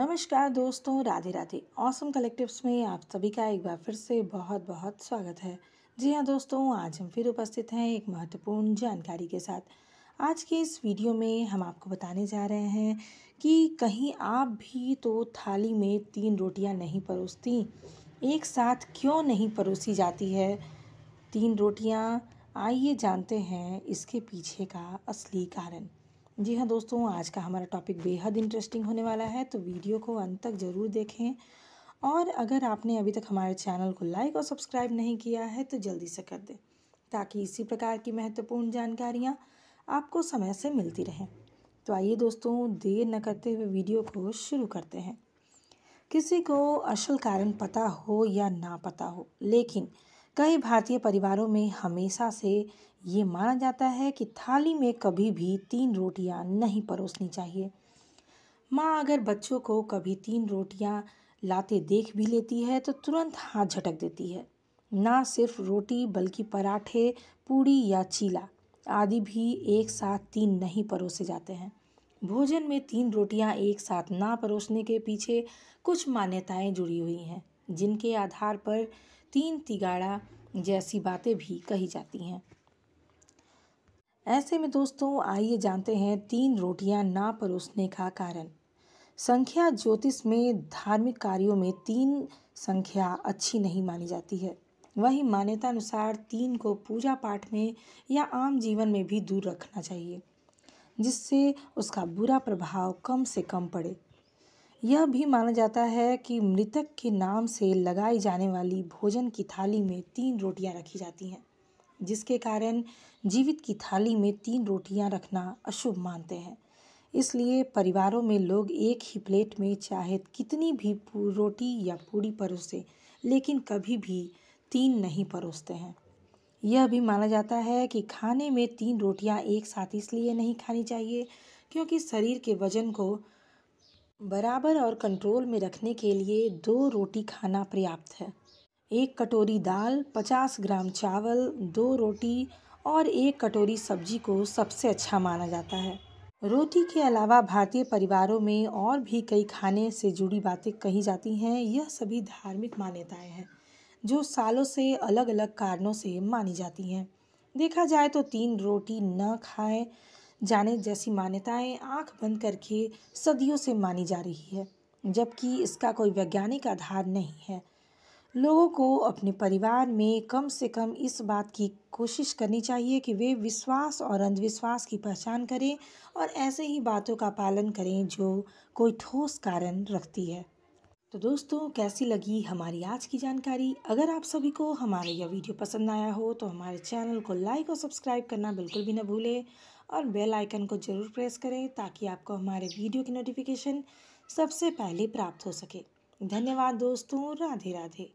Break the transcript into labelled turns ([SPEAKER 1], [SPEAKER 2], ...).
[SPEAKER 1] नमस्कार दोस्तों Radhe Radhe awesome collectives में आप सभी का एक बार फिर से बहुत बहुत स्वागत है जी हाँ दोस्तों आज हम फिर उपस्थित हैं एक महत्वपूर्ण जानकारी के साथ आज के इस वीडियो में हम आपको बताने जा रहे हैं कि कहीं आप भी तो थाली में तीन रोटियां नहीं परोसती एक साथ क्यों नहीं परोसी जाती है तीन रोटियां आइए जानते हैं इसके पीछे का असली कारण जी हाँ दोस्तों आज का हमारा टॉपिक बेहद इंटरेस्टिंग होने वाला है तो वीडियो को अंत तक ज़रूर देखें और अगर आपने अभी तक हमारे चैनल को लाइक और सब्सक्राइब नहीं किया है तो जल्दी से कर दें ताकि इसी प्रकार की महत्वपूर्ण जानकारियाँ आपको समय से मिलती रहें तो आइए दोस्तों देर न करते हुए वीडियो को शुरू करते हैं किसी को असल कारण पता हो या ना पता हो लेकिन कई भारतीय परिवारों में हमेशा से ये माना जाता है कि थाली में कभी भी तीन रोटियां नहीं परोसनी चाहिए माँ अगर बच्चों को कभी तीन रोटियां लाते देख भी लेती है तो तुरंत हाथ झटक देती है ना सिर्फ रोटी बल्कि पराठे पूड़ी या चीला आदि भी एक साथ तीन नहीं परोसे जाते हैं भोजन में तीन रोटियां एक साथ ना परोसने के पीछे कुछ मान्यताएं जुड़ी हुई हैं जिनके आधार पर तीन तिगाड़ा जैसी बातें भी कही जाती हैं ऐसे में दोस्तों आइए जानते हैं तीन रोटियां ना परोसने का कारण संख्या ज्योतिष में धार्मिक कार्यों में तीन संख्या अच्छी नहीं मानी जाती है वहीं मान्यता अनुसार तीन को पूजा पाठ में या आम जीवन में भी दूर रखना चाहिए जिससे उसका बुरा प्रभाव कम से कम पड़े यह भी माना जाता है कि मृतक के नाम से लगाई जाने वाली भोजन की थाली में तीन रोटियां रखी जाती हैं जिसके कारण जीवित की थाली में तीन रोटियां रखना अशुभ मानते हैं इसलिए परिवारों में लोग एक ही प्लेट में चाहे कितनी भी रोटी या पूड़ी परोसे लेकिन कभी भी तीन नहीं परोसते हैं यह भी माना जाता है कि खाने में तीन रोटियां एक साथ इसलिए नहीं खानी चाहिए क्योंकि शरीर के वजन को बराबर और कंट्रोल में रखने के लिए दो रोटी खाना पर्याप्त है एक कटोरी दाल 50 ग्राम चावल दो रोटी और एक कटोरी सब्जी को सबसे अच्छा माना जाता है रोटी के अलावा भारतीय परिवारों में और भी कई खाने से जुड़ी बातें कही जाती हैं यह सभी धार्मिक मान्यताएं हैं जो सालों से अलग अलग कारणों से मानी जाती हैं देखा जाए तो तीन रोटी न खाएं जाने जैसी मान्यताएं आंख बंद करके सदियों से मानी जा रही है जबकि इसका कोई वैज्ञानिक आधार नहीं है लोगों को अपने परिवार में कम से कम इस बात की कोशिश करनी चाहिए कि वे विश्वास और अंधविश्वास की पहचान करें और ऐसे ही बातों का पालन करें जो कोई ठोस कारण रखती है तो दोस्तों कैसी लगी हमारी आज की जानकारी अगर आप सभी को हमारा यह वीडियो पसंद आया हो तो हमारे चैनल को लाइक और सब्सक्राइब करना बिल्कुल भी ना भूलें और बेल आइकन को ज़रूर प्रेस करें ताकि आपको हमारे वीडियो की नोटिफिकेशन सबसे पहले प्राप्त हो सके धन्यवाद दोस्तों राधे राधे